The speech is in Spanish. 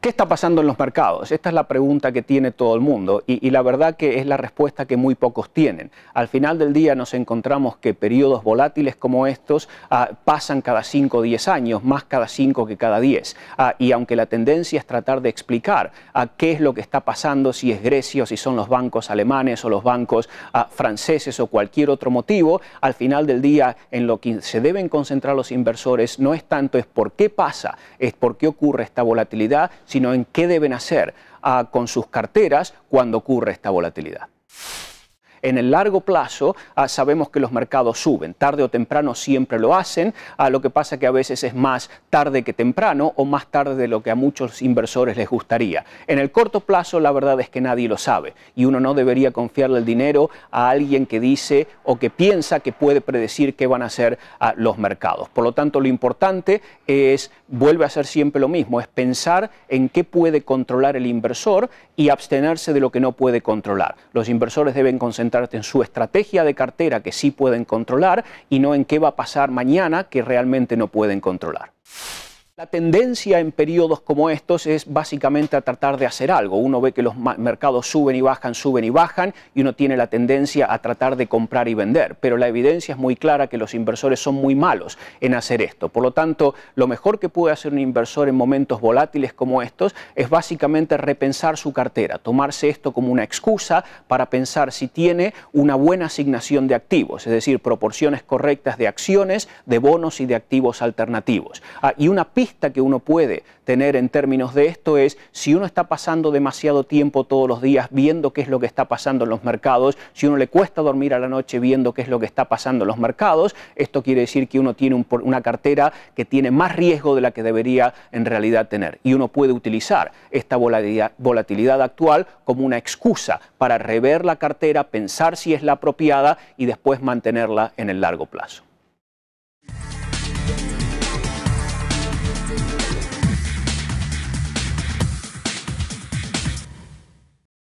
¿Qué está pasando en los mercados? Esta es la pregunta que tiene todo el mundo y, la verdad que es la respuesta que muy pocos tienen. Al final del día nos encontramos que periodos volátiles como estos ah, pasan cada 5 o 10 años, más cada 5 que cada 10. Ah, y aunque la tendencia es tratar de explicar ah, qué es lo que está pasando, si es Grecia o si son los bancos alemanes o los bancos franceses o cualquier otro motivo, al final del día en lo que se deben concentrar los inversores no es tanto es por qué pasa, es por qué ocurre esta volatilidad, sino en qué deben hacer ah, con sus carteras cuando ocurre esta volatilidad en el largo plazo ah, sabemos que los mercados suben, tarde o temprano siempre lo hacen, A ah, lo que pasa que a veces es más tarde que temprano o más tarde de lo que a muchos inversores les gustaría. En el corto plazo la verdad es que nadie lo sabe y uno no debería confiarle el dinero a alguien que dice o que piensa que puede predecir qué van a hacer ah, los mercados. Por lo tanto, lo importante es, vuelve a ser siempre lo mismo, es pensar en qué puede controlar el inversor y abstenerse de lo que no puede controlar. Los inversores deben concentrarse en su estrategia de cartera que sí pueden controlar y no en qué va a pasar mañana que realmente no pueden controlar. La tendencia en periodos como estos es básicamente a tratar de hacer algo. Uno ve que los mercados suben y bajan, suben y bajan, y uno tiene la tendencia a tratar de comprar y vender. Pero la evidencia es muy clara que los inversores son muy malos en hacer esto. Por lo tanto, lo mejor que puede hacer un inversor en momentos volátiles como estos es básicamente repensar su cartera, tomarse esto como una excusa para pensar si tiene una buena asignación de activos, es decir, proporciones correctas de acciones, de bonos y de activos alternativos. Ah, una que uno puede tener en términos de esto es si uno está pasando demasiado tiempo todos los días viendo qué es lo que está pasando en los mercados, si uno le cuesta dormir a la noche viendo qué es lo que está pasando en los mercados, esto quiere decir que uno tiene una cartera que tiene más riesgo de la que debería en realidad tener y uno puede utilizar esta volatilidad actual como una excusa para rever la cartera, pensar si es la apropiada y después mantenerla en el largo plazo.